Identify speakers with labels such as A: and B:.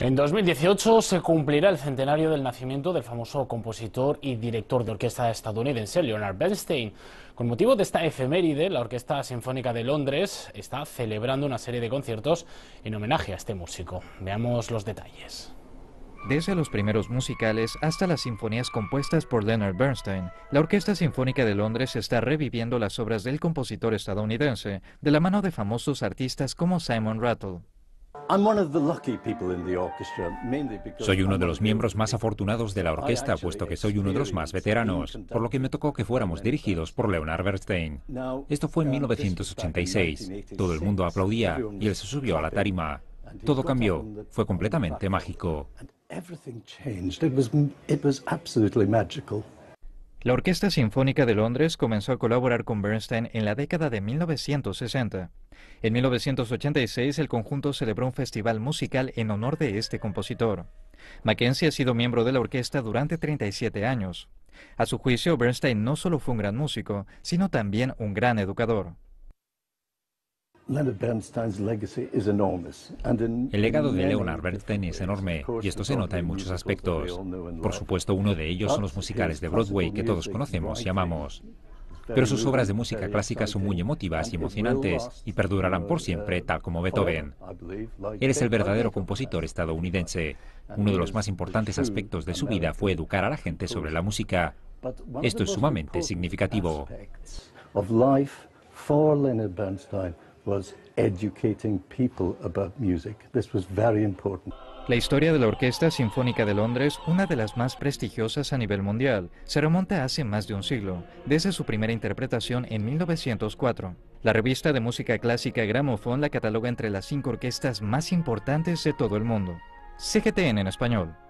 A: En 2018 se cumplirá el centenario del nacimiento del famoso compositor y director de orquesta estadounidense Leonard Bernstein. Con motivo de esta efeméride, la Orquesta Sinfónica de Londres está celebrando una serie de conciertos en homenaje a este músico. Veamos los detalles. Desde los primeros musicales hasta las sinfonías compuestas por Leonard Bernstein, la Orquesta Sinfónica de Londres está reviviendo las obras del compositor estadounidense de la mano de famosos artistas como Simon Rattle.
B: Soy uno de los miembros más afortunados de la orquesta, puesto que soy uno de los más veteranos, por lo que me tocó que fuéramos uh, dirigidos por Leonard Bernstein. Esto fue en 1986. Uh, Todo el mundo aplaudía y él se subió a la tarima. Todo cambió. Fue completamente
A: mágico. La Orquesta Sinfónica de Londres comenzó a colaborar con Bernstein en la década de 1960. En 1986 el conjunto celebró un festival musical en honor de este compositor. Mackenzie ha sido miembro de la orquesta durante 37 años. A su juicio, Bernstein no solo fue un gran músico, sino también un gran educador.
B: El legado de Leonard Bernstein es enorme y esto se nota en muchos aspectos. Por supuesto, uno de ellos son los musicales de Broadway que todos conocemos y amamos.
A: Pero sus obras de
B: música clásica son muy emotivas y emocionantes y perdurarán por uh, siempre, tal como Beethoven.
A: Él es el verdadero
B: compositor estadounidense. Uno de los más importantes aspectos de su vida fue educar a la gente sobre la música. Esto es sumamente significativo.
A: La historia de la Orquesta Sinfónica de Londres, una de las más prestigiosas a nivel mundial, se remonta hace más de un siglo, desde su primera interpretación en 1904. La revista de música clásica Gramophone la cataloga entre las cinco orquestas más importantes de todo el mundo. CGTN en español.